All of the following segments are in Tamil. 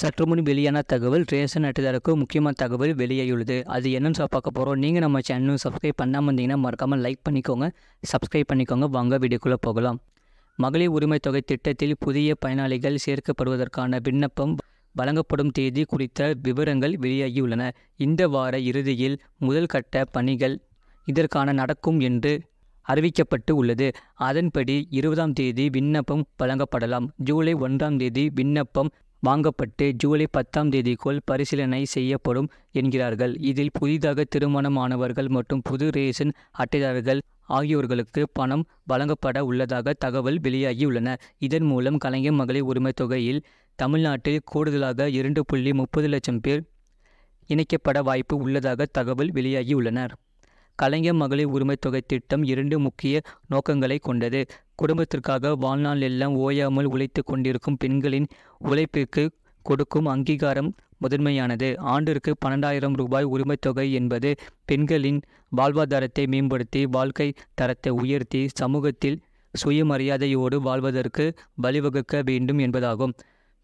சற்று முன் வெளியான தகவல் ரேஷன் அட்டைதாருக்கு முக்கியமான தகவல் வெளியாகியுள்ளது அது என்னன்னு பார்க்க போகிறோம் நீங்கள் நம்ம சேனலும் சப்ஸ்கிரைப் பண்ணாமல் இருந்தீங்கன்னா மறக்காமல் லைக் பண்ணிக்கோங்க சப்ஸ்கிரைப் பண்ணிக்கோங்க வாங்க வீடியோக்குள்ளே போகலாம் மகளிர் உரிமை தொகை திட்டத்தில் புதிய பயனாளிகள் சேர்க்கப்படுவதற்கான விண்ணப்பம் வழங்கப்படும் தேதி குறித்த விவரங்கள் வெளியாகியுள்ளன இந்த வார இறுதியில் முதல் கட்ட பணிகள் இதற்கான நடக்கும் என்று அறிவிக்கப்பட்டு உள்ளது அதன்படி இருபதாம் தேதி விண்ணப்பம் வழங்கப்படலாம் ஜூலை ஒன்றாம் தேதி விண்ணப்பம் வாங்கப்பட்டு ஜூலை பத்தாம் தேதிக்குள் பரிசீலனை செய்யப்படும் என்கிறார்கள் இதில் புதிதாக திருமணமானவர்கள் மற்றும் புது ரேஷன் அட்டைதாரர்கள் ஆகியோர்களுக்கு பணம் வழங்கப்பட உள்ளதாக தகவல் வெளியாகியுள்ளன இதன் மூலம் கலைஞர் மகளிர் உரிமை தொகையில் தமிழ்நாட்டில் கூடுதலாக இரண்டு புள்ளி முப்பது லட்சம் பேர் இணைக்கப்பட வாய்ப்பு உள்ளதாக தகவல் வெளியாகியுள்ளனர் கலைஞர் மகளிர் உரிமை தொகை திட்டம் இரண்டு முக்கிய நோக்கங்களை கொண்டது குடும்பத்திற்காக வாழ்நாள் எல்லாம் ஓயாமல் உழைத்து கொண்டிருக்கும் பெண்களின் உழைப்பிற்கு கொடுக்கும் அங்கீகாரம் முதன்மையானது ஆண்டிற்கு பன்னெண்டாயிரம் ரூபாய் உரிமைத்தொகை என்பது பெண்களின் வாழ்வாதாரத்தை மேம்படுத்தி வாழ்க்கை தரத்தை உயர்த்தி சமூகத்தில் சுயமரியாதையோடு வாழ்வதற்கு வழிவகுக்க வேண்டும் என்பதாகும்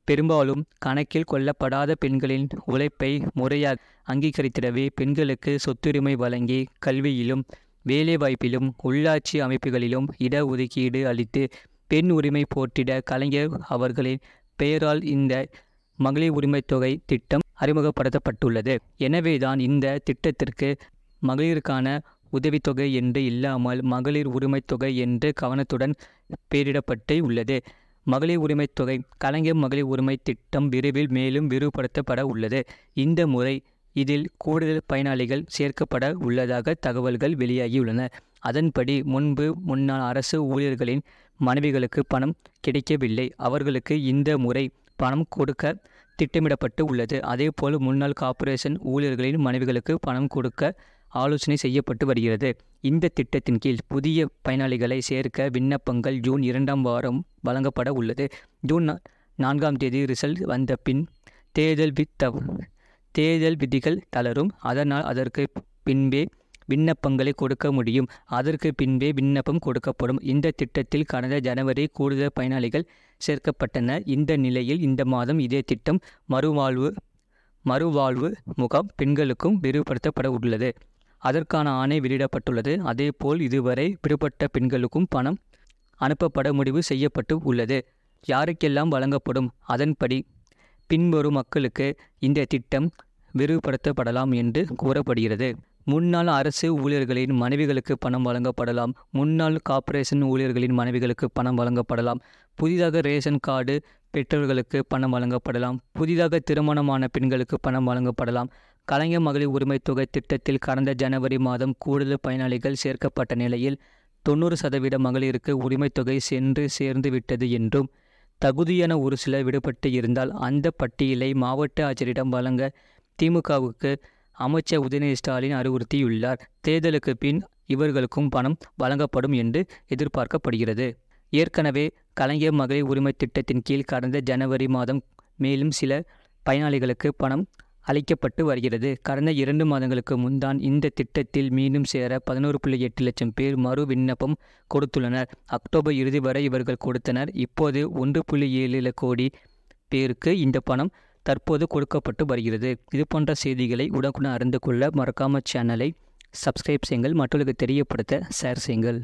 பெரும்பாலும் கணக்கில் கொள்ளப்படாத பெண்களின் உழைப்பை முறையாக அங்கீகரித்திடவே பெண்களுக்கு சொத்துரிமை வழங்கி கல்வியிலும் வேலைவாய்ப்பிலும் உள்ளாட்சி அமைப்புகளிலும் இடஒதுக்கீடு அளித்து பெண் உரிமை போற்றிட கலைஞர் அவர்களின் பெயரால் இந்த மகளிர் உரிமை தொகை திட்டம் அறிமுகப்படுத்தப்பட்டுள்ளது எனவேதான் இந்த திட்டத்திற்கு மகளிருக்கான உதவித்தொகை என்று இல்லாமல் மகளிர் உரிமை தொகை என்று கவனத்துடன் பெயரிடப்பட்டு உள்ளது மகளிர் உரிமை தொகை கலைஞர் மகளிர் உரிமை திட்டம் விரைவில் மேலும் விரிவுபடுத்தப்பட உள்ளது இந்த முறை இதில் கூடுதல் பயனாளிகள் சேர்க்கப்பட உள்ளதாக தகவல்கள் வெளியாகியுள்ளன அதன்படி முன்பு முன்னாள் அரசு ஊழியர்களின் மனைவிகளுக்கு பணம் கிடைக்கவில்லை அவர்களுக்கு இந்த முறை பணம் கொடுக்க திட்டமிடப்பட்டு உள்ளது அதேபோல் முன்னாள் கார்ப்பரேஷன் ஊழியர்களின் மனைவிகளுக்கு பணம் கொடுக்க ஆலோசனை செய்யப்பட்டு வருகிறது இந்த திட்டத்தின் கீழ் புதிய பயனாளிகளை சேர்க்க விண்ணப்பங்கள் ஜூன் இரண்டாம் வாரம் வழங்கப்பட உள்ளது ஜூன் நான்காம் தேதி ரிசல்ட் வந்த பின் தேர்தல் வித் தேர்தல் விதிகள் தளரும் அதனால் அதற்கு பின்பே விண்ணப்பங்களை கொடுக்க முடியும் அதற்கு பின்பே விண்ணப்பம் கொடுக்கப்படும் இந்த திட்டத்தில் கடந்த ஜனவரி கூடுதல் பயனாளிகள் சேர்க்கப்பட்டன இந்த நிலையில் இந்த மாதம் இதே திட்டம் மறுவாழ்வு மறுவாழ்வு முகாம் பெண்களுக்கும் விரிவுபடுத்தப்பட உள்ளது அதற்கான ஆணை வெளியிடப்பட்டுள்ளது அதேபோல் இதுவரை விடுபட்ட பெண்களுக்கும் பணம் அனுப்பப்பட முடிவு செய்யப்பட்டு உள்ளது யாருக்கெல்லாம் வழங்கப்படும் அதன்படி பின்வரும் மக்களுக்கு இந்த திட்டம் விரிவுபடுத்தப்படலாம் என்று கூறப்படுகிறது முன்னாள் அரசு ஊழியர்களின் மனைவிகளுக்கு பணம் வழங்கப்படலாம் முன்னாள் கார்ப்பரேஷன் ஊழியர்களின் மனைவிகளுக்கு பணம் வழங்கப்படலாம் புதிதாக ரேஷன் கார்டு பெற்றோர்களுக்கு பணம் வழங்கப்படலாம் புதிதாக திருமணமான பெண்களுக்கு பணம் வழங்கப்படலாம் கலைஞர் மகளிர் உரிமை தொகை திட்டத்தில் கடந்த ஜனவரி மாதம் கூடுதல் பயனாளிகள் சேர்க்கப்பட்ட நிலையில் தொண்ணூறு சதவீத மகளிருக்கு உரிமைத்தொகை சென்று சேர்ந்து விட்டது என்றும் தகுதியான ஒரு சிலர் விடுபட்டு இருந்தால் அந்த பட்டியலை மாவட்ட ஆட்சியரிடம் வழங்க திமுகவுக்கு அமைச்சர் உதயநிதி ஸ்டாலின் அறிவுறுத்தியுள்ளார் தேர்தலுக்கு பின் இவர்களுக்கும் பணம் வழங்கப்படும் என்று எதிர்பார்க்கப்படுகிறது ஏற்கனவே கலைஞர் மகளிர் உரிமை திட்டத்தின் கீழ் கடந்த ஜனவரி மாதம் மேலும் சில பயனாளிகளுக்கு பணம் அழைக்கப்பட்டு வருகிறது கடந்த இரண்டு மாதங்களுக்கு முன்தான் இந்த திட்டத்தில் மீண்டும் சேர பதினோரு புள்ளி எட்டு லட்சம் பேர் மறு விண்ணப்பம் கொடுத்துள்ளனர் அக்டோபர் இறுதி வரை இவர்கள் கொடுத்தனர் இப்போது ஒன்று புள்ளி ஏழு கோடி பேருக்கு இந்த பணம் தற்போது கொடுக்கப்பட்டு வருகிறது இது போன்ற செய்திகளை உடனுக்குடன் அறிந்து கொள்ள மறக்காமல் சேனலை சப்ஸ்கிரைப் செய்யுங்கள் மற்றவர்களுக்கு தெரியப்படுத்த ஷேர் செய்யுங்கள்